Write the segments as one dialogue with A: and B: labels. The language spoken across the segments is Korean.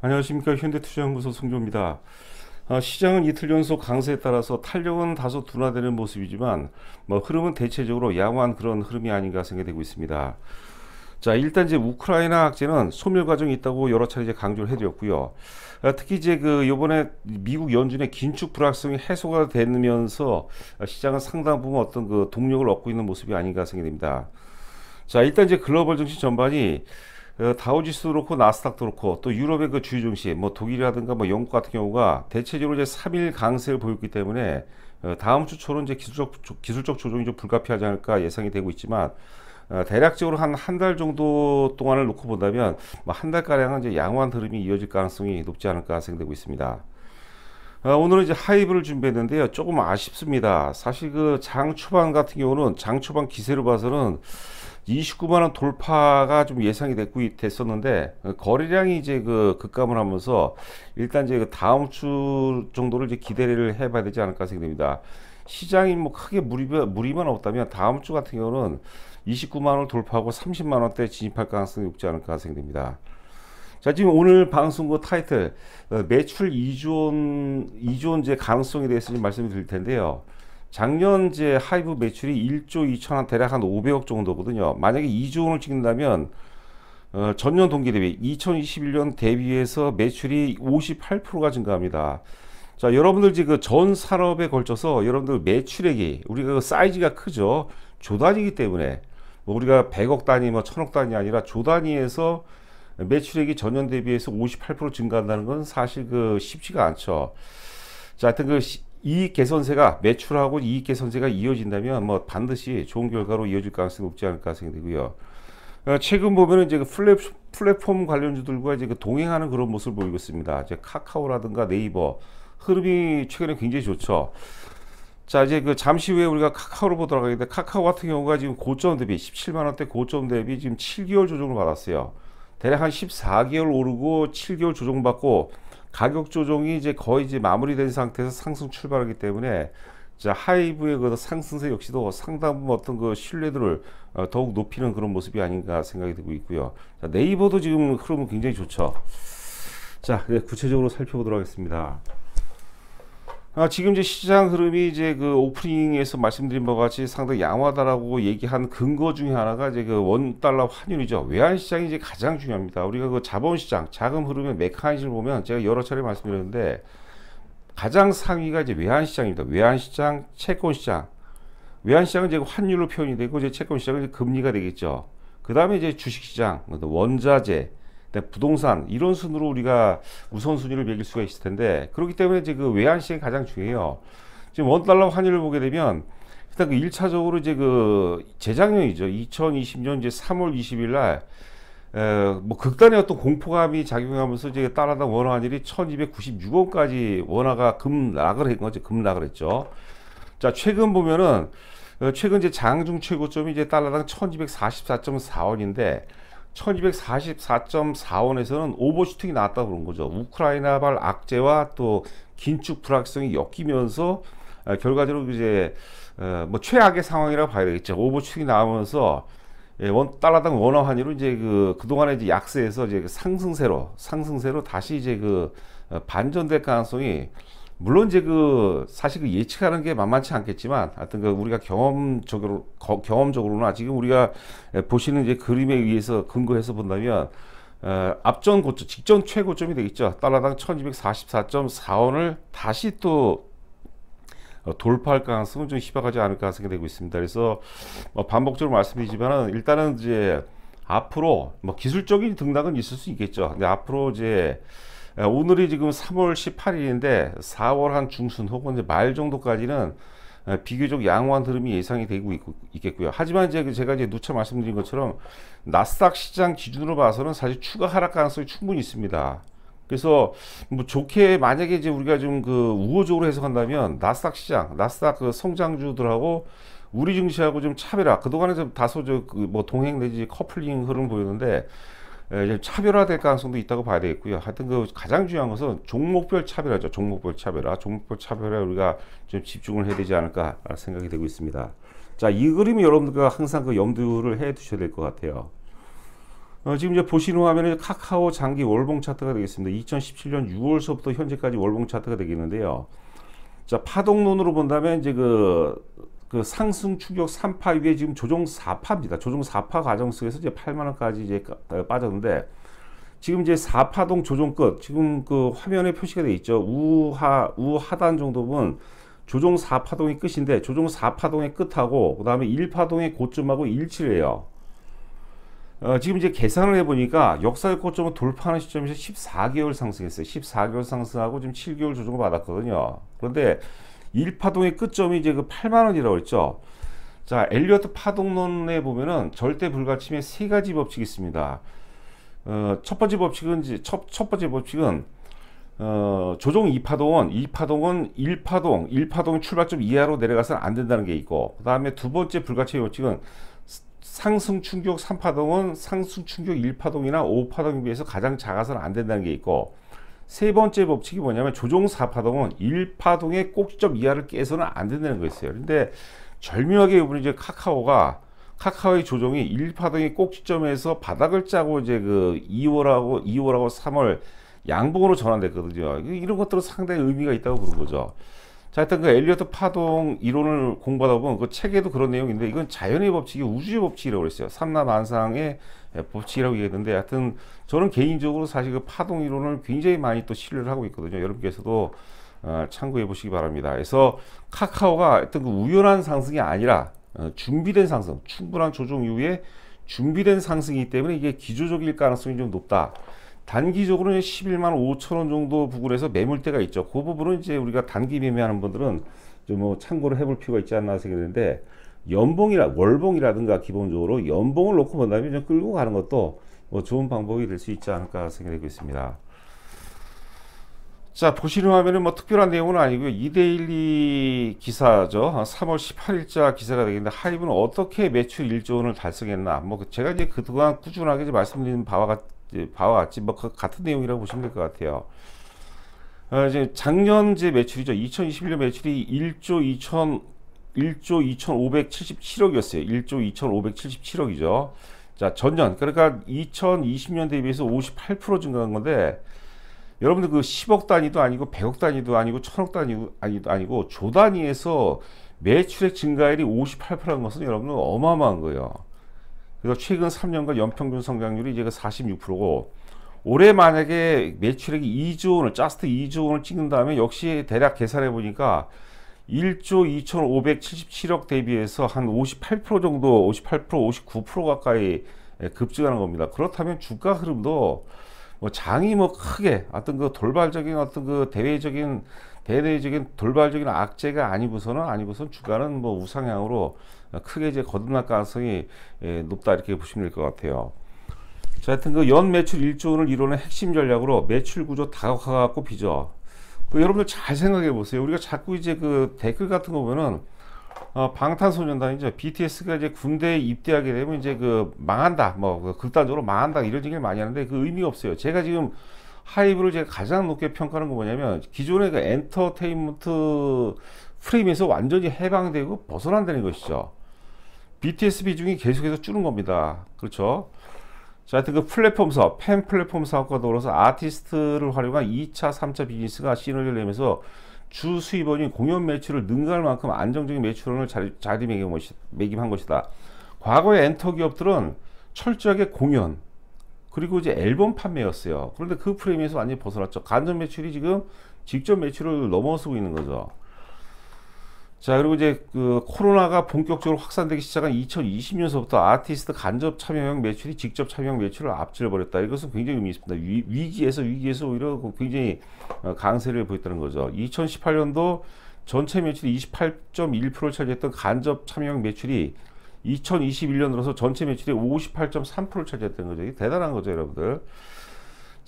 A: 안녕하십니까 현대투자연구소 송조입니다. 아, 시장은 이틀 연속 강세에 따라서 탄력은 다소 둔화되는 모습이지만 뭐 흐름은 대체적으로 양호한 그런 흐름이 아닌가 생각되고 있습니다. 자 일단 이제 우크라이나 악재는 소멸 과정이 있다고 여러 차례 이제 강조를 해드렸고요. 아, 특히 이제 그 이번에 미국 연준의 긴축 불확성이 해소가 되면서 시장은 상당 부분 어떤 그 동력을 얻고 있는 모습이 아닌가 생각됩니다. 자 일단 이제 글로벌 정신 전반이 어, 다우지수도 그렇고 나스닥도 그렇고 또 유럽의 그 주요 증시 뭐 독일이라든가 뭐 영국 같은 경우가 대체적으로 이제 3일 강세를 보였기 때문에 어, 다음 주초는 이제 기술적 기술적 조정이 좀 불가피하지 않을까 예상이 되고 있지만 어, 대략적으로 한 한 달 정도 동안을 놓고 본다면 뭐 한 달가량은 이제 양호한 흐름이 이어질 가능성이 높지 않을까 생각되고 있습니다. 어, 오늘은 이제 하이브를 준비했는데요. 조금 아쉽습니다. 사실 그 장 초반 같은 경우는 장 초반 기세를 봐서는 29만 원 돌파가 좀 예상이 됐고 됐었는데 어, 거래량이 이제 그 급감을 하면서 일단 이제 그 다음 주 정도를 이제 기대를 해봐야 되지 않을까 생각됩니다. 시장이 뭐 크게 무리만, 무리만 없다면 다음 주 같은 경우는 29만 원 돌파하고 30만 원대 진입할 가능성이 높지 않을까 생각됩니다. 자 지금 오늘 방송국 타이틀 어, 매출 2조 원 2조 원제 가능성에 대해서 좀 말씀을 드릴 텐데요. 작년 제 하이브 매출이 1조 2천 원, 대략 한 500억 정도거든요. 만약에 2조 원을 찍는다면 어, 전년 동기 대비 2021년 대비해서 매출이 58%가 증가합니다. 자 여러분들 지금 그 전 산업에 걸쳐서 여러분들 매출액이 우리가 그 사이즈가 크죠 조단이기 때문에 뭐 우리가 100억 단위 뭐 1000억 단위 아니라 조단위에서 매출액이 전년 대비해서 58% 증가한다는 건 사실 그 쉽지가 않죠. 자, 하여튼 그 이익 개선세가 매출하고 이익 개선세가 이어진다면 뭐 반드시 좋은 결과로 이어질 가능성이 높지 않을까 생각되고요. 어, 최근 보면 이제 그 플랫, 플랫폼 관련주들과 이제 그 동행하는 그런 모습을 보이고 있습니다. 이제 카카오라든가 네이버 흐름이 최근에 굉장히 좋죠. 자 이제 그 잠시 후에 우리가 카카오를 보도록 하겠는데 카카오 같은 경우가 지금 고점 대비 17만 원대 고점 대비 지금 7개월 조정을 받았어요. 대략 한 14개월 오르고 7개월 조정받고 가격 조정이 이제 거의 이제 마무리된 상태에서 상승 출발하기 때문에 자 하이브의 그 상승세 역시도 상당 부분 어떤 그 신뢰도를 어, 더욱 높이는 그런 모습이 아닌가 생각이 되고 있고요. 자, 네이버도 지금 흐름은 굉장히 좋죠. 자, 네, 구체적으로 살펴보도록 하겠습니다. 아, 지금 이제 시장 흐름이 이제 그 오프닝에서 말씀드린 바와 같이 상당히 양호하다라고 얘기한 근거 중에 하나가 이제 그원 달러 환율이죠. 외환 시장이 이제 가장 중요합니다. 우리가 그 자본 시장, 자금 흐름의 메커니즘을 보면 제가 여러 차례 말씀드렸는데 가장 상위가 이제 외환 시장입니다. 외환 시장, 채권 시장. 외환 시장은 이제 환율로 표현이 되고 이제 채권 시장은 이제 금리가 되겠죠. 그다음에 이제 주식 시장, 뭐 원자재, 근 네, 부동산 이런 순으로 우리가 우선순위를 매길 수가 있을 텐데 그렇기 때문에 이제 그 외환 시행이 가장 중요해요. 지금 원 달러 환율을 보게 되면 일단 그 1차적으로 이제 그 재작년이죠. 2020년 이제 3월 20일 날뭐 극단의 어떤 공포감이 작용하면서 이제 따라당 원화 환율이 1296원까지 원화가 급락을 한죠 급락을 했죠. 자, 최근 보면은 어, 최근 이제 장중 최고점이 이제 달러당 1244.4원인데 1244.4원에서는 오버슈팅이 나왔다고 그런 거죠. 우크라이나발 악재와 또 긴축 불확성이 엮이면서 아, 결과적으로 이제 어, 뭐 최악의 상황이라고 봐야 되겠죠. 오버슈팅이 나오면서 예, 원 달러당 원화 환율은 이제 그 그동안에 이제 약세에서 이제 그 상승세로 상승세로 다시 이제 그 어, 반전될 가능성이 물론 이제 그 사실 그 예측하는 게 만만치 않겠지만 하여튼 그 우리가 경험적으로 거, 경험적으로나 지금 우리가 보시는 이제 그림에 의해서 근거해서 본다면 어, 앞전 고점 직전 최고점이 되겠죠 달러당 1244.4원을 다시 또 어, 돌파할 가능성은 좀 희박하지 않을 가능성이 되고 있습니다. 그래서 뭐 반복적으로 말씀드리지만 일단은 이제 앞으로 뭐 기술적인 등락은 있을 수 있겠죠. 근데 앞으로 이제 예, 오늘이 지금 3월 18일인데 4월 한 중순 혹은 이제 말 정도까지는 예, 비교적 양호한 흐름이 예상이 되고 있, 겠고요 하지만 이제 그 제가 이제 누차 말씀드린 것처럼 나스닥 시장 기준으로 봐서는 사실 추가 하락 가능성이 충분히 있습니다. 그래서 뭐 좋게 만약에 이제 우리가 좀 그 우호적으로 해석한다면 나스닥 시장, 나스닥 그 성장주들하고 우리 증시하고 좀 차별화. 그동안에 좀 다소 저뭐 그 동행 내지 커플링 흐름 보였는데 예, 차별화될 가능성도 있다고 봐야 되겠고요. 하여튼 그 가장 중요한 것은 종목별 차별화죠. 종목별 차별화. 종목별 차별화에 우리가 좀 집중을 해야 되지 않을까 생각이 되고 있습니다. 자, 이 그림이 여러분들과 항상 그 염두를 해 두셔야 될 것 같아요. 어, 지금 이제 보시는 화면에 카카오 장기 월봉 차트가 되겠습니다. 2017년 6월서부터 현재까지 월봉 차트가 되겠는데요. 자, 파동론으로 본다면 이제 그그 상승 추격 3파 이게 지금 조정 4파입니다. 조정 4파 과정 속에서 이제 8만 원까지 이제 빠졌는데 지금 이제 4파동 조정 끝 지금 그 화면에 표시가 돼 있죠. 우하 우하단 정도면 조정 4파동이 끝인데 조정 4파동의 끝하고 그다음에 1파동의 고점하고 일치해요. 어, 지금 이제 계산을 해보니까 역사의 고점을 돌파하는 시점에서 14개월 상승했어요. 14개월 상승하고 지금 7개월 조정을 받았거든요. 그런데 1파동의 끝점이 이제 그 8만 원이라고 했죠. 자, 엘리어트 파동론에 보면은 절대 불가침의 세 가지 법칙이 있습니다. 어, 첫 번째 법칙은 이제 첫, 첫 번째 법칙은 어, 조종 2파동은 2파동은 1파동, 1파동 출발점 이하로 내려가서는 안 된다는 게 있고 그다음에 두 번째 불가침의 법칙은 상승 충격 3파동은 상승 충격 1파동이나 5파동에 비해서 가장 작아서는 안 된다는 게 있고 세 번째 법칙이 뭐냐면 조종 4파동은 1파동의 꼭지점 이하를 깨서는 안 된다는 거였어요. 근데 절묘하게 이번에 이제 카카오가 카카오의 조종이 1파동의 꼭지점에서 바닥을 짜고 이제 그 2월하고 2월하고 3월 양봉으로 전환됐거든요. 이런 것들은 상당히 의미가 있다고 보는 거죠. 자, 일단 그 엘리어트 파동 이론을 공부하다 보면 그 책에도 그런 내용인데 이건 자연의 법칙이 우주의 법칙이라고 그랬어요. 삼남 만상의 예, 법칙이라고 얘기했는데 하여튼 저는 개인적으로 사실 그 파동 이론을 굉장히 많이 또 신뢰를 하고 있거든요. 여러분께서도 어, 참고해 보시기 바랍니다. 그래서 카카오가 하여튼 그 우연한 상승이 아니라 어, 준비된 상승, 충분한 조정 이후에 준비된 상승이기 때문에 이게 기조적일 가능성이 좀 높다. 단기적으로는 11만 5천 원 정도 부근에서 매물대가 있죠. 그 부분은 이제 우리가 단기 매매하는 분들은 좀 뭐 참고를 해 볼 필요가 있지 않나 생각이 드는데 연봉이라 월봉이라든가 기본적으로 연봉을 놓고 본다면 좀 끌고 가는 것도 뭐 좋은 방법이 될 수 있지 않을까 생각되고 있습니다. 자 보시는 화면은 뭐 특별한 내용은 아니고요. 이데일리 기사죠. 3월 18일자 기사가 되겠는데 하이브는 어떻게 매출 1조 원을 달성했나. 뭐 그 제가 이제 그동안 꾸준하게 말씀드린 바와, 같, 바와 같이 뭐 그 같은 내용이라고 보시면 될 것 같아요. 어, 이제 작년 제 매출이죠. 2021년 매출이 1조 2천 1조 2,577억이었어요. 1조 2,577억이죠. 자, 전년 그러니까 2020년 대비해서 58% 증가한 건데 여러분들 그 10억 단위도 아니고 100억 단위도 아니고 1000억 단위도 아니고, 조 단위에서 매출액 증가율이 58%라는 것은 여러분들 어마어마한 거예요. 그래서 최근 3년간 연평균 성장률이 이제가 46%고 올해 만약에 매출액이 2조 원을 짜스트 2조 원을 찍는 다음에 역시 대략 계산해 보니까 1조 2,577억 대비해서 한 58% 정도, 58% 59% 가까이 예, 급증하는 겁니다. 그렇다면 주가 흐름도 뭐 장이 뭐 크게 어떤 그 돌발적인 어떤 그 대외적인 대내적인 돌발적인 악재가 아니고서는 아니고선 주가는 뭐 우상향으로 크게 이제 거듭날 가능성이 예, 높다 이렇게 보시면 될 것 같아요. 자, 하여튼 그 연 매출 1조 원을 이루는 핵심 전략으로 매출 구조 다각화가 꼽히죠. 여러분들 잘 생각해 보세요. 우리가 자꾸 이제 그 댓글 같은 거 보면은 어, 방탄소년단이제 BTS가 이제 군대에 입대하게 되면 이제 그 망한다. 뭐 그 극단적으로 망한다 이런 얘기를 많이 하는데 그 의미 없어요. 제가 지금 하이브를 제가 가장 높게 평가하는 거 뭐냐면 기존의 그 엔터테인먼트 프레임에서 완전히 해방되고 벗어난다는 것이죠. BTS 비중이 계속해서 줄은 겁니다. 그렇죠? 자, 하여튼 그 플랫폼 사업, 팬 플랫폼 사업과 더불어서 아티스트를 활용한 2차, 3차 비즈니스가 시너지를 내면서 주 수입원이 공연 매출을 능가할 만큼 안정적인 매출원을 자리, 자리매김한 것이다. 과거의 엔터 기업들은 철저하게 공연, 그리고 이제 앨범 판매였어요. 그런데 그 프레임에서 완전히 벗어났죠. 간접 매출이 지금 직접 매출을 넘어서고 있는 거죠. 자 그리고 이제 그 코로나가 본격적으로 확산되기 시작한 2020년서부터 아티스트 간접 참여형 매출이 직접 참여형 매출을 앞질러 버렸다. 이것은 굉장히 의미 있습니다. 위, 기에서 위기에서 오히려 그 굉장히 어, 강세를 보였다는 거죠. 2018년도 전체 매출이 28.1%를 차지했던 간접 참여형 매출이 2021년 으로서 전체 매출이 58.3%를 차지했던 거죠. 이게 대단한 거죠, 여러분들.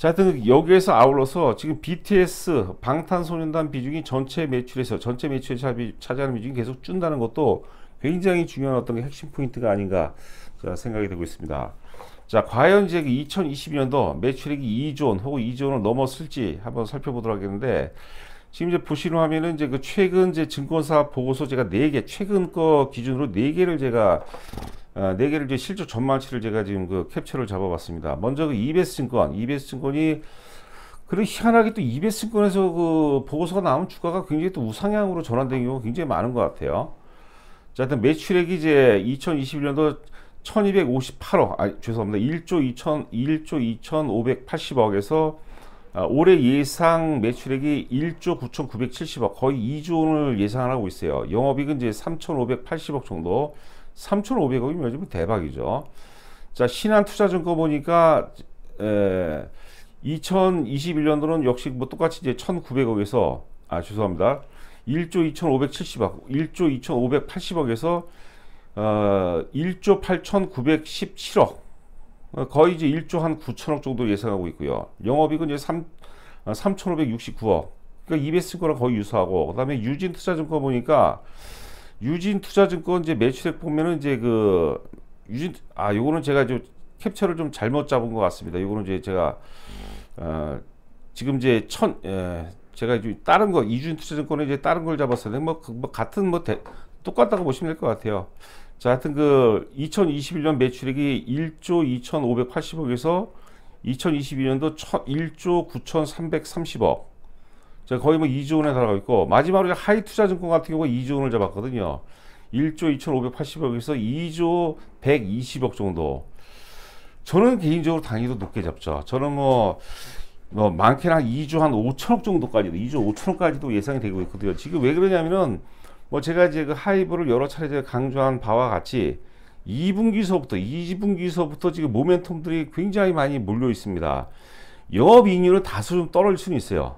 A: 자, 하여튼 여기에서 아울러서 지금 BTS 방탄소년단 비중이 전체 매출에서 전체 매출에 차지하는 비중이 계속 준다는 것도 굉장히 중요한 어떤 핵심 포인트가 아닌가 생각이 되고 있습니다. 자, 과연 이제 2022년도 매출액이 2존 혹은 2존을 넘었을지 한번 살펴보도록 하겠는데 지금 이제 보시로 하면은 이제 그 최근 제 증권사 보고서 제가 4개 최근 거 기준으로 4 개를 제가 아, 네 개를 이제 실적 전망치를 제가 지금 그 캡처를 잡아봤습니다. 먼저 그 EBS 증권, EBS 증권이 그리고 희한하게 또 EBS 증권에서 그 보고서가 나온 주가가 굉장히 또 우상향으로 전환된 경우가 굉장히 많은 것 같아요. 자, 일단 매출액이 이제 2021년도 1258억, 아, 죄송합니다. 1조 2천, 1조 2580억에서 아, 올해 예상 매출액이 1조 9,970억 거의 2조 원을 예상 하고 있어요. 영업이익은 이제 3,580억 정도 3,500억이면 뭐 요즘 대박이죠. 자 신한투자증권 보니까 에, 2021년도는 역시 뭐 똑같이 이제 1,900억에서 아 죄송합니다. 1조 2,570억 1조 2,580억에서 어, 1조 8,917억 어, 거의 이제 1조 한 9천억 정도 예상하고 있고요. 영업이익은 이제 3 3,569억. 아, 그러니까 EBS 증권랑 거의 유사하고 그다음에 유진 투자증권 보니까 유진 투자증권 이제 매출액 보면은 이제 그 유진 아 요거는 제가 이 캡처를 좀 잘못 잡은 것 같습니다. 요거는 이제 제가 어, 지금 이제 천 예, 제가 이제 다른 거 이준 투자증권에 이제 다른 걸 잡았었는데 뭐, 그, 뭐 같은 뭐 대, 똑같다고 보시면 될 것 같아요. 자, 하여튼 그 2021년 매출액이 1조 2,580억에서 2022년도 1조 9,330억. 자, 거의 뭐 2조 원에 달하고 있고 마지막으로 하이 투자증권 같은 경우가 2조 원을 잡았거든요. 1조 2,580억에서 2조 120억 정도. 저는 개인적으로 당위도 높게 잡죠. 저는 뭐, 뭐 많게는 한 2조 한 5천억 정도까지도, 2조 5천억까지도 예상이 되고 있거든요. 지금 왜 그러냐면은 뭐 제가 이제 그 하이브를 여러 차례 강조한 바와 같이 2분기서부터 2분기서부터 지금 모멘텀들이 굉장히 많이 몰려 있습니다. 영업 이익률은 다소 좀 떨어질 수는 있어요.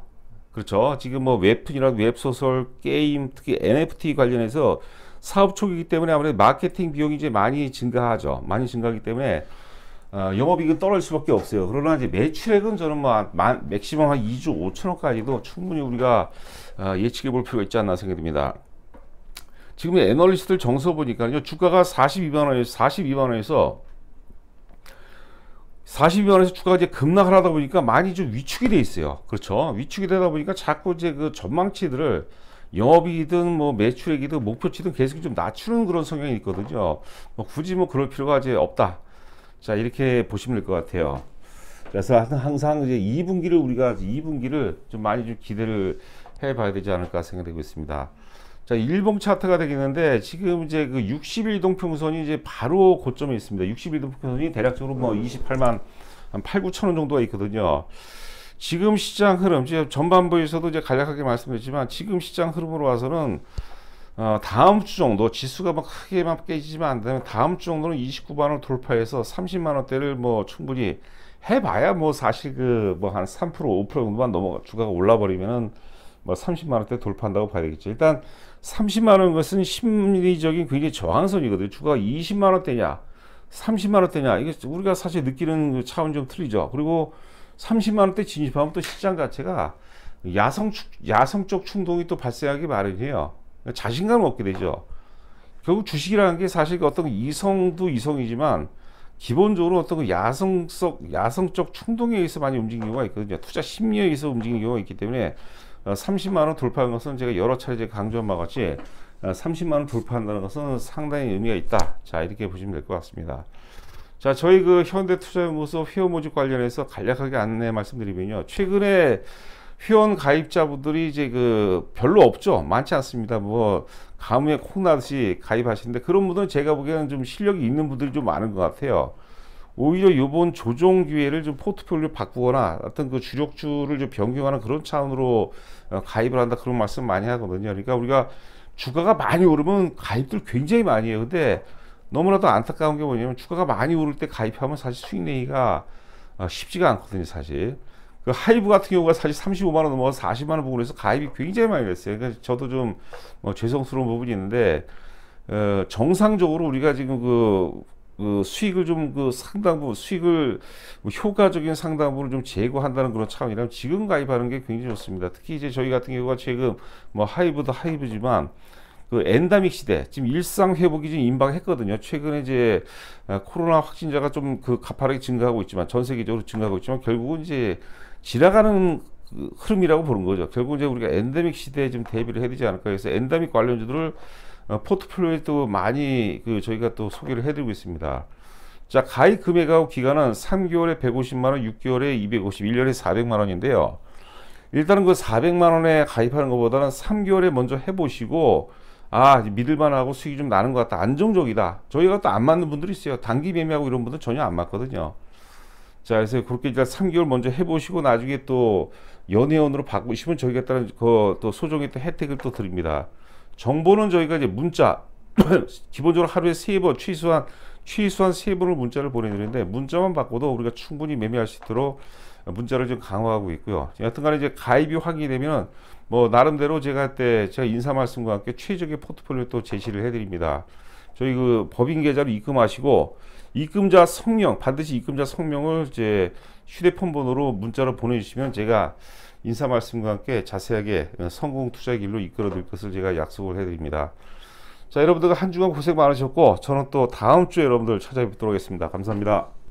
A: 그렇죠. 지금 뭐 웹툰이나 웹소설, 게임, 특히 NFT 관련해서 사업 초기이기 때문에 아무래도 마케팅 비용이 이제 많이 증가하죠. 많이 증가하기 때문에 어, 영업이익은 떨어질 수밖에 없어요. 그러나 이제 매출액은 저는 뭐 만, 맥시멈 한 2조 5천억까지도 충분히 우리가 어, 예측해 볼 필요가 있지 않나 생각됩니다. 지금 애널리스트들 정서 보니까요. 주가가 42만 원에서 42만 원에서 42만 원에서 주가가 이제 급락을 하다 보니까 많이 좀 위축이 돼 있어요. 그렇죠? 위축이 되다 보니까 자꾸 이제 그 전망치들을 영업이이든뭐 매출액이든 목표치든 계속 좀 낮추는 그런 성향이 있거든요. 뭐 굳이 뭐 그럴 필요가 이제 없다. 자, 이렇게 보시면 될 것 같아요. 그래서 항상 이제 2분기를 우리가 2분기를 좀 많이 좀 기대를 해 봐야 되지 않을까 생각되고 있습니다. 자, 일봉 차트가 되겠는데 지금 이제 그 60일동 평선이 이제 바로 고점에 있습니다. 60일동 평선이 대략적으로 뭐 28만 한 8, 9천 원 정도가 있거든요. 지금 시장 흐름, 이제 전반부에서도 이제 간략하게 말씀드렸지만 지금 시장 흐름으로 와서는 어, 다음 주 정도 지수가 막 크게만 깨지지만 안 되면 다음 주 정도는 29만 원 돌파해서 30만 원대를 뭐 충분히 해봐야 뭐 사실 그 뭐 한 3% 5% 정도만 넘어 가 주가가 올라버리면은 뭐 30만 원대 돌파한다고 봐야 되겠죠. 일단 30만 원 것은 심리적인 굉장히 저항선이거든요. 주가가 20만 원대냐, 30만 원대냐 이게 우리가 사실 느끼는 그 차원 좀 틀리죠. 그리고 30만 원대 진입하면 또 시장 자체가 야성 축, 야성적 충동이 또 발생하기 마련이에요. 그러니까 자신감을 얻게 되죠. 결국 주식이라는 게 사실 그 어떤 이성도 이성이지만 기본적으로 어떤 그 야성적 야성적 충동에 의해서 많이 움직이는 경우가 있거든요. 투자 심리에 의해서 움직이는 경우가 있기 때문에 30만 어, 원 돌파한 것은 제가 여러 차례 강조한 바와 같이 30만 어, 원 돌파한다는 것은 상당히 의미가 있다. 자 이렇게 보시면 될 것 같습니다. 자 저희 그 현대투자연구소 회원 모집 관련해서 간략하게 안내 말씀드리면요. 최근에 회원 가입자분들이 이제 그 별로 없죠. 많지 않습니다. 뭐 가뭄에 콩나듯이 가입하시는데 그런 분들은 제가 보기에는 좀 실력이 있는 분들이 좀 많은 것 같아요. 오히려 요번 조정 기회를 좀 포트폴리오 바꾸거나 어떤 그 주력주를 좀 변경하는 그런 차원으로 어, 가입을 한다 그런 말씀 많이 하거든요. 그러니까 우리가 주가가 많이 오르면 가입들 굉장히 많이 해요. 근데 너무나도 안타까운 게 뭐냐면 주가가 많이 오를 때 가입하면 사실 수익 내기가 어, 쉽지가 않거든요, 사실. 그 하이브 같은 경우가 사실 35만 원 넘어서 40만 원 부근에서 가입이 굉장히 많이 됐어요. 그러니까 저도 좀뭐 죄송스러운 부분이 있는데 어, 정상적으로 우리가 지금 그, 그 수익을 좀 그 상당 부 수익을 뭐 효과적인 상당 부분좀 제고한다는 그런 차원이라면 지금 가입하는 게 굉장히 좋습니다. 특히 이제 저희 같은 경우가 지금 뭐 하이브도 하이브지만 그 엔다믹 시대 지금 일상 회복이 지 임박했거든요. 최근에 이제 아, 코로나 확진자가 좀 그 가파르게 증가하고 있지만 전 세계적으로 증가하고 있지만 결국은 이제 지나가는 그 흐름이라고 보는 거죠. 결국 이제 우리가 엔데믹 시대에 좀 대비를 해야 되지 않을까 해서 엔데믹 관련주들을 어, 포트폴리오에 또 많이 그 저희가 또 소개를 해드리고 있습니다. 자, 가입 금액하고 기간은 3개월에 150만 원, 6개월에 250, 1년에 400만 원인데요. 일단은 그 400만 원에 가입하는 것보다는 3개월에 먼저 해보시고 아 믿을만하고 수익이 좀 나는 것 같다 안정적이다 저희가 또 안 맞는 분들이 있어요 단기 매매하고 이런 분들 전혀 안 맞거든요 자, 그래서 그렇게 이제 3개월 먼저 해보시고 나중에 또 연회원으로 바꾸시면 저희가 따른 그 또 소정의 또 혜택을 또 드립니다. 정보는 저희가 이제 문자 기본적으로 하루에 세번 최소한 최소한 세 번을 문자를 보내드리는데 문자만 바꿔도 우리가 충분히 매매할 수 있도록 문자를 좀 강화하고 있고요. 여튼간에 이제 가입이 확인이 되면 뭐 나름대로 제가 그때 제가 인사 말씀과 함께 최적의 포트폴리오 또 제시를 해드립니다. 저희 그 법인 계좌로 입금하시고 입금자 성명 반드시 입금자 성명을 이제 휴대폰 번호로 문자로 보내주시면 제가 인사 말씀과 함께 자세하게 성공 투자 길로 이끌어 드릴 것을 제가 약속을 해드립니다. 자 여러분들 한 주간 고생 많으셨고 저는 또 다음 주에 여러분들 찾아뵙도록 하겠습니다. 감사합니다.